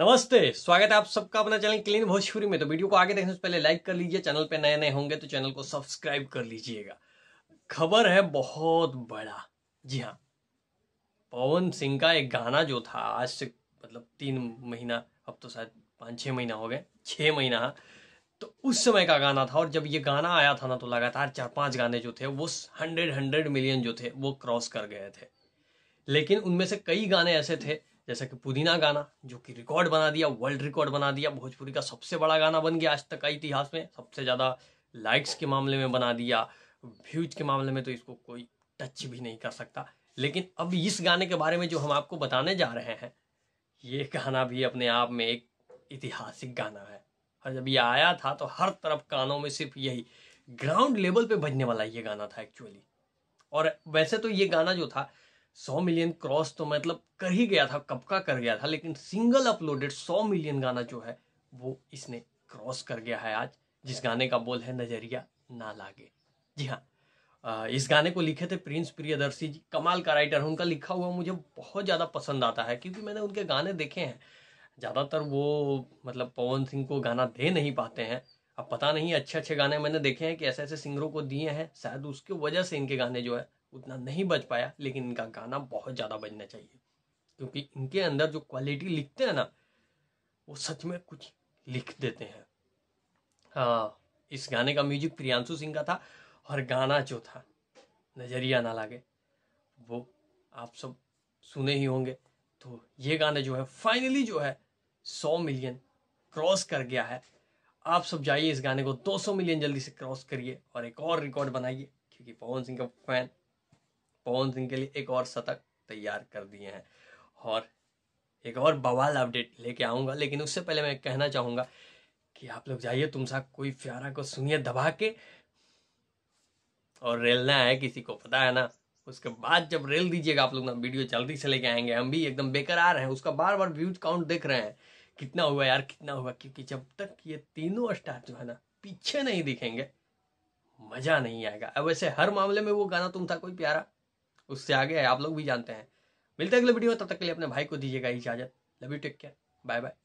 नमस्ते स्वागत है आप सबका अपना चैनल क्लीन भोजपुरी में तो वीडियो को आगे देखने से पहले लाइक कर लीजिए चैनल पे नए नए होंगे तो चैनल को सब्सक्राइब कर लीजिएगा खबर है बहुत बड़ा जी हाँ पवन सिंह का एक गाना जो था आज से मतलब तीन महीना अब तो शायद पाँच छः महीना हो गए छः महीना तो उस समय का गाना था और जब ये गाना आया था ना तो लगातार चार पांच गाने जो थे वो हंड्रेड हंड्रेड मिलियन जो थे वो क्रॉस कर गए थे लेकिन उनमें से कई गाने ऐसे थे जैसा कि पुदीना गाना जो कि रिकॉर्ड बना दिया वर्ल्ड रिकॉर्ड बना दिया भोजपुरी का सबसे बड़ा गाना बन गया आज तक का इतिहास में सबसे ज़्यादा लाइक्स के मामले में बना दिया व्यूज के मामले में तो इसको कोई टच भी नहीं कर सकता लेकिन अब इस गाने के बारे में जो हम आपको बताने जा रहे हैं ये गाना भी अपने आप में एक ऐतिहासिक गाना है और जब ये आया था तो हर तरफ कानों में सिर्फ यही ग्राउंड लेवल पे बजने वाला ये गाना था एक्चुअली और वैसे तो ये गाना जो था सौ मिलियन क्रॉस तो मतलब कर ही गया था कब का कर गया था लेकिन सिंगल अपलोडेड सौ मिलियन गाना जो है वो इसने क्रॉस कर गया है आज जिस गाने का बोल है नजरिया ना लागे जी हाँ इस गाने को लिखे थे प्रिंस प्रियदर्शी जी कमाल का राइटर उनका लिखा हुआ मुझे बहुत ज़्यादा पसंद आता है क्योंकि मैंने उनके गाने देखे हैं ज़्यादातर वो मतलब पवन सिंह को गाना दे नहीं पाते हैं अब पता नहीं अच्छे अच्छे गाने मैंने देखे हैं कि ऐसे ऐसे सिंगरों को दिए हैं शायद उसके वजह से इनके गाने जो है उतना नहीं बज पाया लेकिन इनका गाना बहुत ज़्यादा बजना चाहिए क्योंकि इनके अंदर जो क्वालिटी लिखते हैं ना वो सच में कुछ लिख देते हैं हाँ इस गाने का म्यूजिक प्रियांशु सिंह का था और गाना जो था नज़रिया ना लागे वो आप सब सुने ही होंगे तो ये गाना जो है फाइनली जो है सौ मिलियन क्रॉस कर गया है आप सब जाइए इस गाने को 200 मिलियन जल्दी से क्रॉस करिए और एक और रिकॉर्ड बनाइए क्योंकि पवन सिंह का फैन पवन सिंह के लिए एक और शतक तैयार कर दिए हैं और एक और बवाल अपडेट लेके आऊँगा लेकिन उससे पहले मैं कहना चाहूँगा कि आप लोग जाइए तुम सा कोई प्यारा को सुनिए दबा के और रेलना है किसी को पता है ना उसके बाद जब रेल दीजिएगा आप लोग ना वीडियो जल्दी से लेके आएंगे हम भी एकदम आ रहे हैं उसका बार बार व्यूज काउंट देख रहे हैं कितना हुआ यार कितना हुआ क्योंकि जब तक ये तीनों स्टार जो है ना पीछे नहीं दिखेंगे मजा नहीं आएगा अब वैसे हर मामले में वो गाना तुम था कोई प्यारा उससे आगे है आप लोग भी जानते हैं मिलते हैं अगले वीडियो में तब तक के लिए अपने भाई को दीजिएगा इजाजत love you take care bye bye